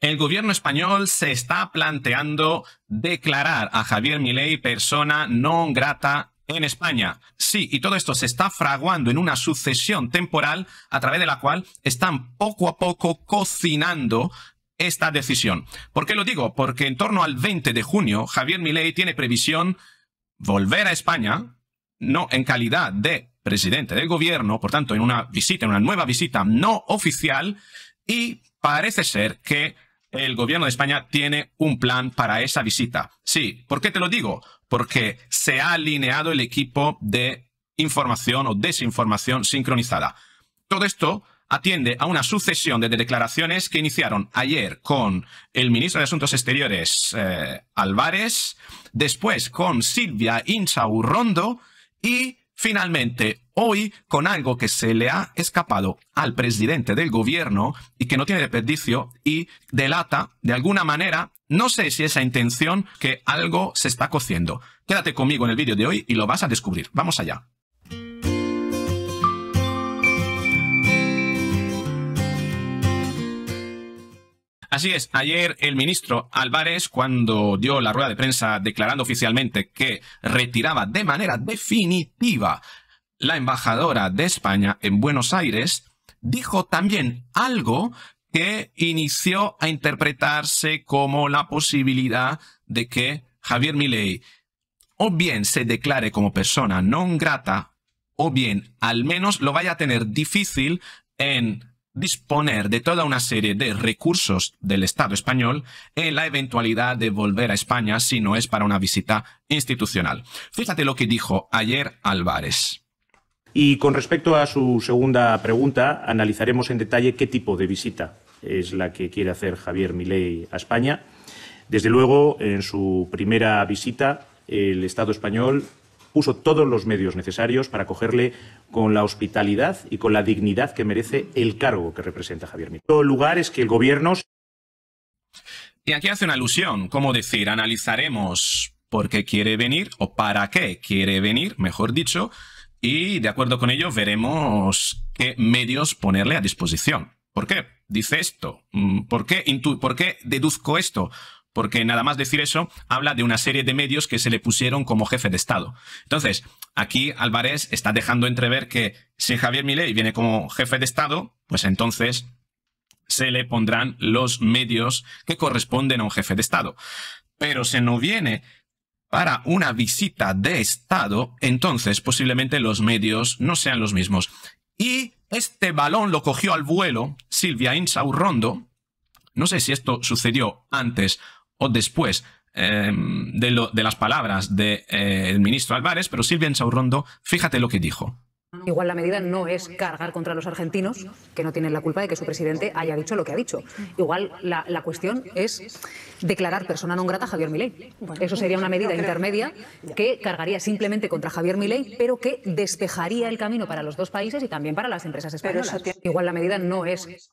El gobierno español se está planteando declarar a Javier Milei persona no grata en España. Sí, y todo esto se está fraguando en una sucesión temporal a través de la cual están poco a poco cocinando esta decisión. ¿Por qué lo digo? Porque en torno al 20 de junio, Javier Milei tiene previsión volver a España, no en calidad de presidente del gobierno, por tanto, en una visita, en una nueva visita no oficial, y parece ser que el gobierno de España tiene un plan para esa visita. Sí, ¿por qué te lo digo? Porque se ha alineado el equipo de información o desinformación sincronizada. Todo esto atiende a una sucesión de declaraciones que iniciaron ayer con el ministro de Asuntos Exteriores eh, Álvarez, después con Silvia Insaurrondo y Finalmente, hoy, con algo que se le ha escapado al presidente del gobierno y que no tiene desperdicio y delata, de alguna manera, no sé si esa intención que algo se está cociendo. Quédate conmigo en el vídeo de hoy y lo vas a descubrir. Vamos allá. Así es, ayer el ministro Álvarez, cuando dio la rueda de prensa declarando oficialmente que retiraba de manera definitiva la embajadora de España en Buenos Aires, dijo también algo que inició a interpretarse como la posibilidad de que Javier Milei o bien se declare como persona non grata o bien al menos lo vaya a tener difícil en disponer de toda una serie de recursos del Estado español en la eventualidad de volver a España si no es para una visita institucional. Fíjate lo que dijo ayer Álvarez. Y con respecto a su segunda pregunta, analizaremos en detalle qué tipo de visita es la que quiere hacer Javier Milei a España. Desde luego, en su primera visita, el Estado español puso todos los medios necesarios para acogerle con la hospitalidad y con la dignidad que merece el cargo que representa Javier Milei. Todo lugar es que el gobierno... Y aquí hace una alusión, como decir, analizaremos por qué quiere venir o para qué quiere venir, mejor dicho, y de acuerdo con ello veremos qué medios ponerle a disposición. ¿Por qué dice esto? Mm, ¿Por ¿Por qué deduzco esto? porque nada más decir eso habla de una serie de medios que se le pusieron como jefe de Estado. Entonces, aquí Álvarez está dejando entrever que si Javier Milei viene como jefe de Estado, pues entonces se le pondrán los medios que corresponden a un jefe de Estado. Pero si no viene para una visita de Estado, entonces posiblemente los medios no sean los mismos. Y este balón lo cogió al vuelo Silvia Insaurrondo. No sé si esto sucedió antes o después em, de, las palabras del eh, ministro Álvarez, pero Silvia Saurondo, fíjate lo que dijo. Igual la medida no es cargar contra los argentinos, que no tienen la culpa de que su presidente haya dicho lo que ha dicho. Igual la, cuestión es declarar persona no grata a Javier Milei. Eso sería una medida intermedia que cargaría simplemente contra Javier Milei, pero que despejaría el camino para los dos países y también para las empresas españolas. Igual la medida no es...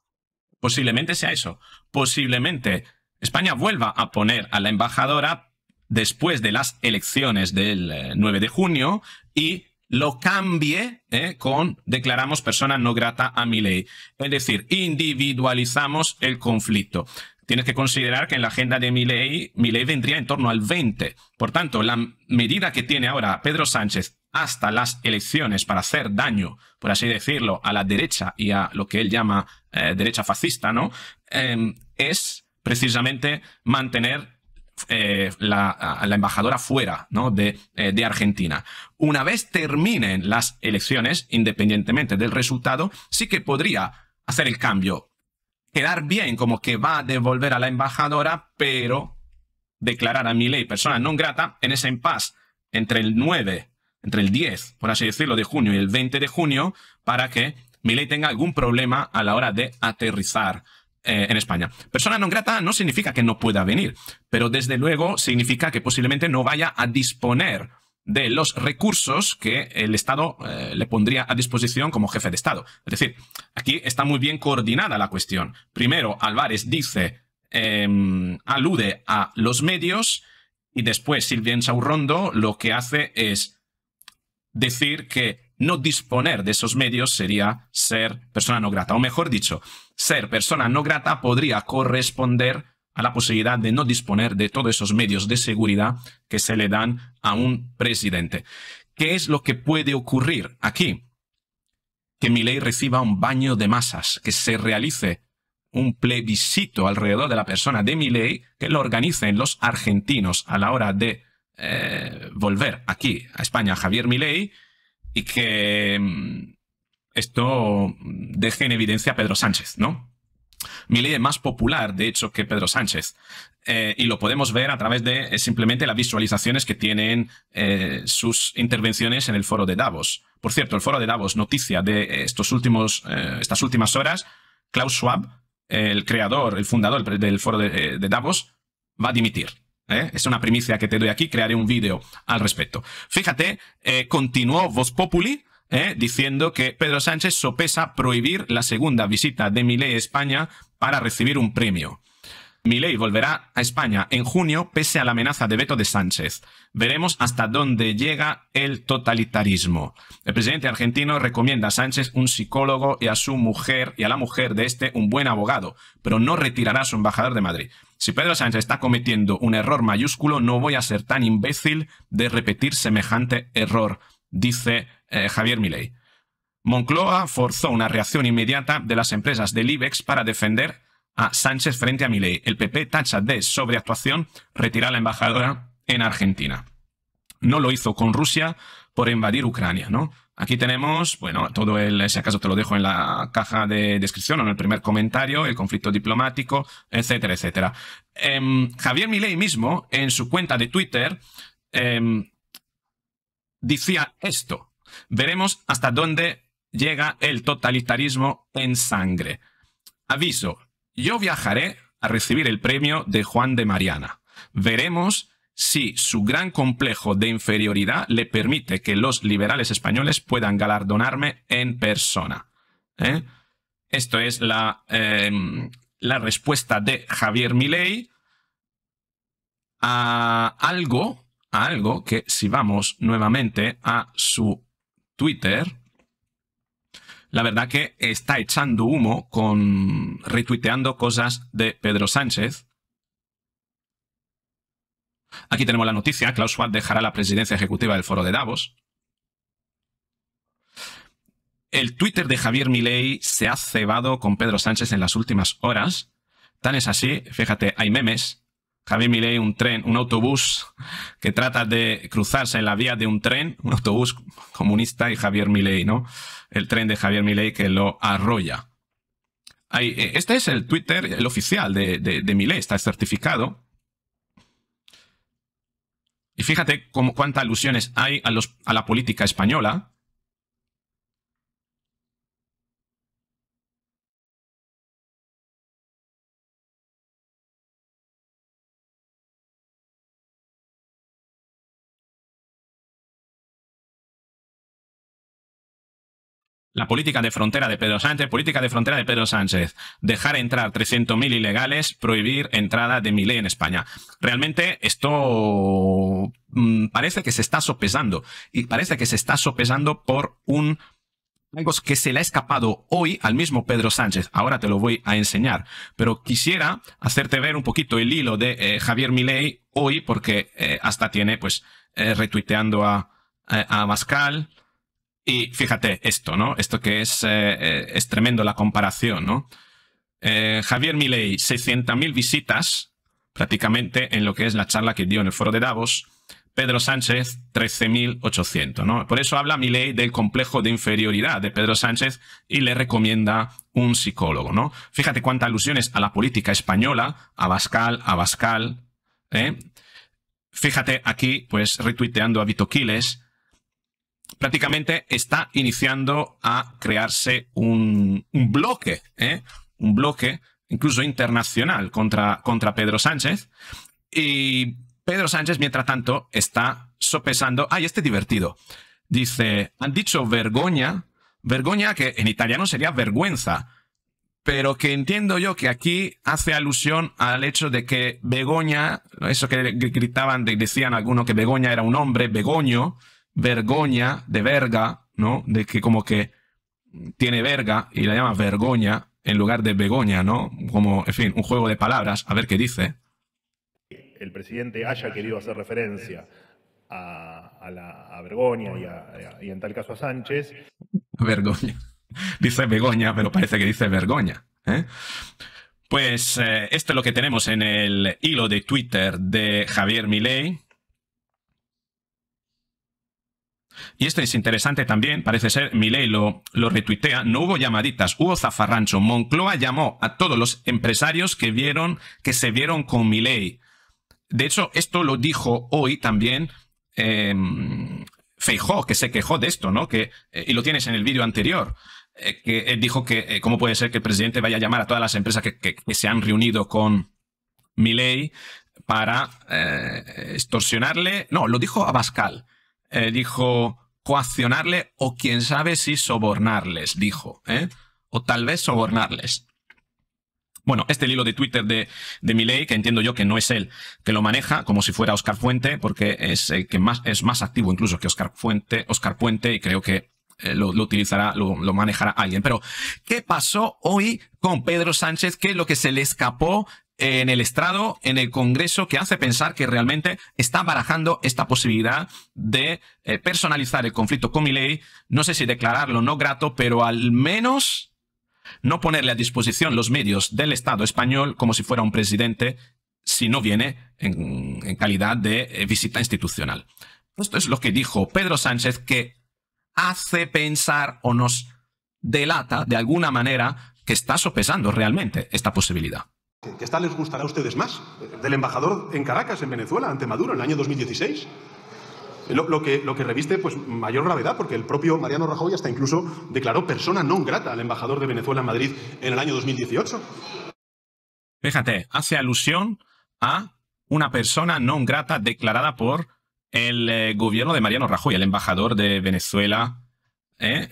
Posiblemente sea eso. Posiblemente España vuelva a poner a la embajadora después de las elecciones del 9 eh, de junio y lo cambie eh, con declaramos persona no grata a mi Es decir, individualizamos el conflicto. Tienes que considerar que en la agenda de mi ley, vendría en torno al 20. Por tanto, la medida que tiene ahora Pedro Sánchez hasta las elecciones para hacer daño, por así decirlo, a la derecha y a lo que él llama eh, derecha fascista, ¿no? Em, es precisamente mantener eh, a la, embajadora fuera eh, de, Argentina. Una vez terminen las elecciones, independientemente del resultado, sí que podría hacer el cambio. Quedar bien como que va a devolver a la embajadora, pero declarar a Milei persona no grata en ese impasse entre el 9, entre el 10, por así decirlo, de junio y el 20 de junio, para que Milei tenga algún problema a la hora de aterrizar eh, en España. Persona no grata no significa que no pueda venir, pero desde luego significa que posiblemente no vaya a disponer de los recursos que el Estado eh, le pondría a disposición como jefe de Estado. Es decir, aquí está muy bien coordinada la cuestión. Primero, Álvarez dice, em, alude a los medios y después Silvia Saurrondo lo que hace es decir que no disponer de esos medios sería ser persona no grata. O mejor dicho, ser persona no grata podría corresponder a la posibilidad de no disponer de todos esos medios de seguridad que se le dan a un presidente. ¿Qué es lo que puede ocurrir aquí? Que mi reciba un baño de masas, que se realice un plebiscito alrededor de la persona de Milei, que lo organicen los argentinos a la hora de eh, volver aquí a España Javier Milei y que mm, esto deje en evidencia a Pedro Sánchez, ¿no? Mi es más popular, de hecho, que Pedro Sánchez. Eh, y lo podemos ver a través de eh, simplemente las visualizaciones que tienen eh, sus intervenciones en el foro de Davos. Por cierto, el foro de Davos, noticia de estos últimos, estas últimas horas, Klaus Schwab, el creador, el fundador del foro de Davos, va a dimitir. ¿eh? Es una primicia que te doy aquí, crearé un vídeo al respecto. Fíjate, eh, continuó Vos Populi ¿eh? diciendo que Pedro Sánchez sopesa prohibir la segunda visita de Milei a España para recibir un premio. Milei volverá a España en junio pese a la amenaza de veto de Sánchez. Veremos hasta dónde llega el totalitarismo. El presidente argentino recomienda a Sánchez un psicólogo y a su mujer y a la mujer de este un buen abogado, pero no retirará a su embajador de Madrid. Si Pedro Sánchez está cometiendo un error mayúsculo, no voy a ser tan imbécil de repetir semejante error, dice eh, Javier Milei. Moncloa forzó una reacción inmediata de las empresas del IBEX para defender a Sánchez frente a Milei. El PP tacha de sobreactuación retirar la embajadora en Argentina. No lo hizo con Rusia por invadir Ucrania, ¿no? Aquí tenemos, bueno, todo el, si acaso te lo dejo en la caja de descripción o en el primer comentario, el conflicto diplomático, etcétera, etcétera. Em, Javier Milei mismo, en su cuenta de Twitter, em, decía esto. Veremos hasta dónde llega el totalitarismo en sangre. Aviso, yo viajaré a recibir el premio de Juan de Mariana. Veremos si su gran complejo de inferioridad le permite que los liberales españoles puedan galardonarme en persona. ¿eh? Esto es la, em, la respuesta de Javier Milei a algo, a algo que si vamos nuevamente a su Twitter, la verdad que está echando humo con retuiteando cosas de Pedro Sánchez. Aquí tenemos la noticia, Klaus Schwab dejará la presidencia ejecutiva del foro de Davos. El Twitter de Javier Milei se ha cebado con Pedro Sánchez en las últimas horas. Tan es así, fíjate, hay memes Javier Milei, un tren, un autobús que trata de cruzarse en la vía de un tren, un autobús comunista y Javier Milei, ¿no? El tren de Javier Milei que lo arrolla. Ahí, eh, este es el Twitter, el oficial de, de, Milei, está certificado. Y fíjate cómo, cuántas alusiones hay a, los, a la política española, la política de frontera de Pedro Sánchez, política de frontera de Pedro Sánchez, dejar entrar 300.000 ilegales, prohibir entrada de Milei en España. Realmente esto mm, parece que se está sopesando y parece que se está sopesando por un algo que se le ha escapado hoy al mismo Pedro Sánchez. Ahora te lo voy a enseñar. Pero quisiera hacerte ver un poquito el hilo de eh, Javier Milei hoy, porque eh, hasta tiene, pues, eh, retuiteando a, a Mascal, y fíjate esto, ¿no? Esto que es, eh, eh, es tremendo la comparación, ¿no? Eh, Javier Milei, 600.000 visitas prácticamente en lo que es la charla que dio en el foro de Davos. Pedro Sánchez, 13.800, ¿no? Por eso habla Milei del complejo de inferioridad de Pedro Sánchez y le recomienda un psicólogo, ¿no? Fíjate cuántas alusiones a la política española, a Bascal, a Bascal, ¿eh? Fíjate aquí, pues, retuiteando a Vito Quiles, prácticamente está iniciando a crearse un, bloque, ¿eh? un bloque incluso internacional contra, contra Pedro Sánchez. Y Pedro Sánchez, mientras tanto, está sopesando, ay, este divertido. Dice, han dicho vergoña, vergoña que en italiano sería vergüenza, pero que entiendo yo que aquí hace alusión al hecho de que Begoña, eso que gritaban, decían algunos que Begoña era un hombre, Begoño, vergoña de verga, ¿no? De que como que tiene verga y la llama vergoña en lugar de begoña, ¿no? Como, en fin, un juego de palabras, a ver qué dice. El presidente haya querido hacer referencia a, la, Vergoña y, en tal caso a Sánchez. Vergoña. Dice Begoña, pero parece que dice Vergoña. ¿eh? Pues eh, esto es lo que tenemos en el hilo de Twitter de Javier Milei Y esto es interesante también, parece ser, Milei lo, retuitea, no hubo llamaditas, hubo zafarrancho. Moncloa llamó a todos los empresarios que vieron, que se vieron con Milei. De hecho, esto lo dijo hoy también em, Feijó, que se quejó de esto, ¿no? Que, eh, y lo tienes en el vídeo anterior, eh, que él dijo que eh, cómo puede ser que el presidente vaya a llamar a todas las empresas que, se han reunido con Milei para extorsionarle. No, lo dijo Abascal eh, dijo coaccionarle o quién sabe si sobornarles, dijo, ¿eh? o tal vez sobornarles. Bueno, este hilo de Twitter de, de que entiendo yo que no es él que lo maneja, como si fuera Oscar Fuente, porque es el que más, es más activo incluso que Oscar Fuente, Oscar Puente, y creo que eh, lo, utilizará, lo, lo manejará alguien. Pero, ¿qué pasó hoy con Pedro Sánchez? ¿Qué es lo que se le escapó en el estrado, en el Congreso, que hace pensar que realmente está barajando esta posibilidad de eh, personalizar el conflicto con mi ley, no sé si declararlo no grato, pero al menos no ponerle a disposición los medios del Estado español como si fuera un presidente si no viene en, calidad de eh, visita institucional. Esto es lo que dijo Pedro Sánchez que hace pensar o nos delata de alguna manera que está sopesando realmente esta posibilidad. Qué tal les gustará a ustedes más, del embajador en Caracas, en Venezuela, ante Maduro, en el año 2016. Lo, que, reviste pues, mayor gravedad, porque el propio Mariano Rajoy hasta incluso declaró persona no grata al embajador de Venezuela en Madrid en el año 2018. Fíjate, hace alusión a una persona no grata declarada por el eh, gobierno de Mariano Rajoy, el embajador de Venezuela. ¿eh?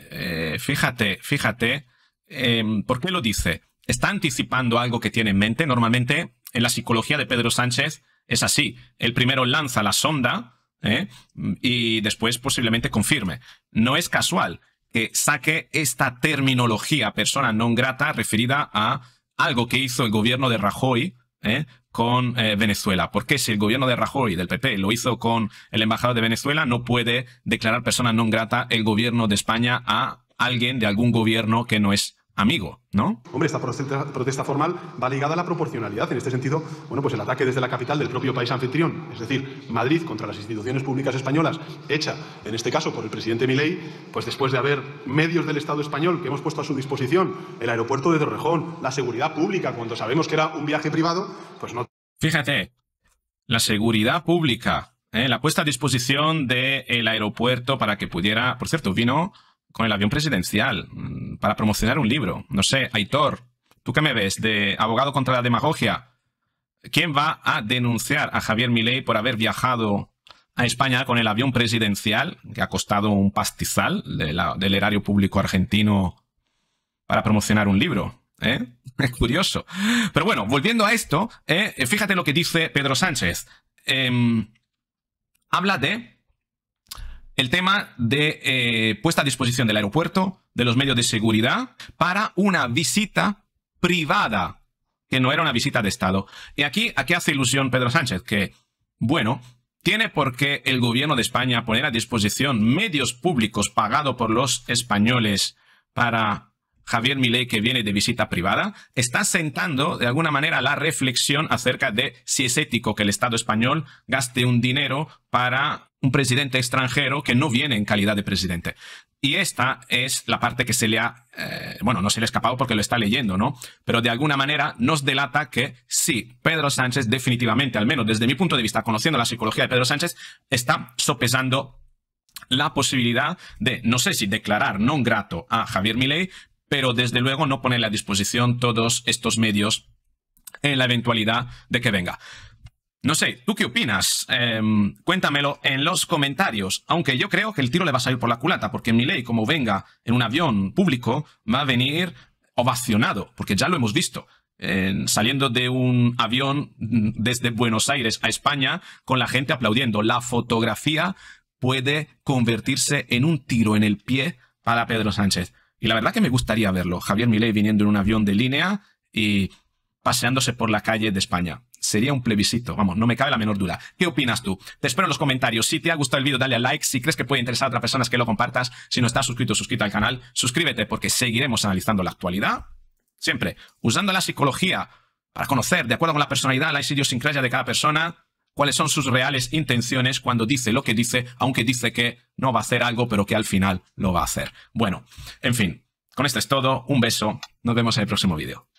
Eh, fíjate, fíjate, em, ¿por qué lo dice? está anticipando algo que tiene en mente. Normalmente, en la psicología de Pedro Sánchez es así. El primero lanza la sonda ¿eh? y después posiblemente confirme. No es casual que saque esta terminología persona non grata referida a algo que hizo el gobierno de Rajoy ¿eh? con eh, Venezuela. Porque si el gobierno de Rajoy, del PP, lo hizo con el embajador de Venezuela, no puede declarar persona non grata el gobierno de España a alguien de algún gobierno que no es amigo, ¿no? Hombre, esta protesta, formal va ligada a la proporcionalidad. En este sentido, bueno, pues el ataque desde la capital del propio país anfitrión, es decir, Madrid contra las instituciones públicas españolas, hecha en este caso por el presidente Milei, pues después de haber medios del Estado español que hemos puesto a su disposición, el aeropuerto de Torrejón, la seguridad pública, cuando sabemos que era un viaje privado, pues no. Fíjate, la seguridad pública, ¿eh? la puesta a disposición del aeropuerto para que pudiera, por cierto, vino con el avión presidencial mm, para promocionar un libro. No sé, Aitor, ¿tú qué me ves? De abogado contra la demagogia. ¿Quién va a denunciar a Javier Milei por haber viajado a España con el avión presidencial, que ha costado un pastizal del erario público argentino para promocionar un libro? ¿Eh? Es curioso. Pero bueno, volviendo a esto, eh, fíjate lo que dice Pedro Sánchez. Em, habla de el tema de eh, puesta a disposición del aeropuerto, de los medios de seguridad, para una visita privada, que no era una visita de Estado. Y aquí, aquí hace ilusión Pedro Sánchez, que, bueno, ¿Tiene por qué el gobierno de España poner a disposición medios públicos pagados por los españoles para Javier Milei, que viene de visita privada, está sentando de alguna manera la reflexión acerca de si es ético que el Estado español gaste un dinero para un presidente extranjero que no viene en calidad de presidente. Y esta es la parte que se le ha, eh, bueno, no se le ha escapado porque lo está leyendo, ¿no? Pero de alguna manera nos delata que sí, Pedro Sánchez definitivamente, al menos desde mi punto de vista, conociendo la psicología de Pedro Sánchez, está sopesando la posibilidad de, no sé si declarar non grato a Javier Milei, pero desde luego no poner a disposición todos estos medios en la eventualidad de que venga. No sé, ¿tú qué opinas? Em, cuéntamelo en los comentarios, aunque yo creo que el tiro le va a salir por la culata, porque mi ley, como venga en un avión público, va a venir ovacionado, porque ya lo hemos visto. saliendo de un avión desde Buenos Aires a España con la gente aplaudiendo. La fotografía puede convertirse en un tiro en el pie para Pedro Sánchez. Y la verdad que me gustaría verlo. Javier Milei viniendo en un avión de línea y paseándose por la calle de España. Sería un plebiscito, vamos, no me cabe la menor duda. ¿Qué opinas tú? Te espero en los comentarios. Si te ha gustado el vídeo, dale a like. Si crees que puede interesar a otras personas, que lo compartas. Si no estás suscrito, suscríbete al canal. Suscríbete porque seguiremos analizando la actualidad. Siempre usando la psicología para conocer, de acuerdo con la personalidad, la idiosincrasia de cada persona, cuáles son sus reales intenciones cuando dice lo que dice, aunque dice que no va a hacer algo, pero que al final lo va a hacer. Bueno, en fin, con esto es todo, un beso, nos vemos en el próximo vídeo.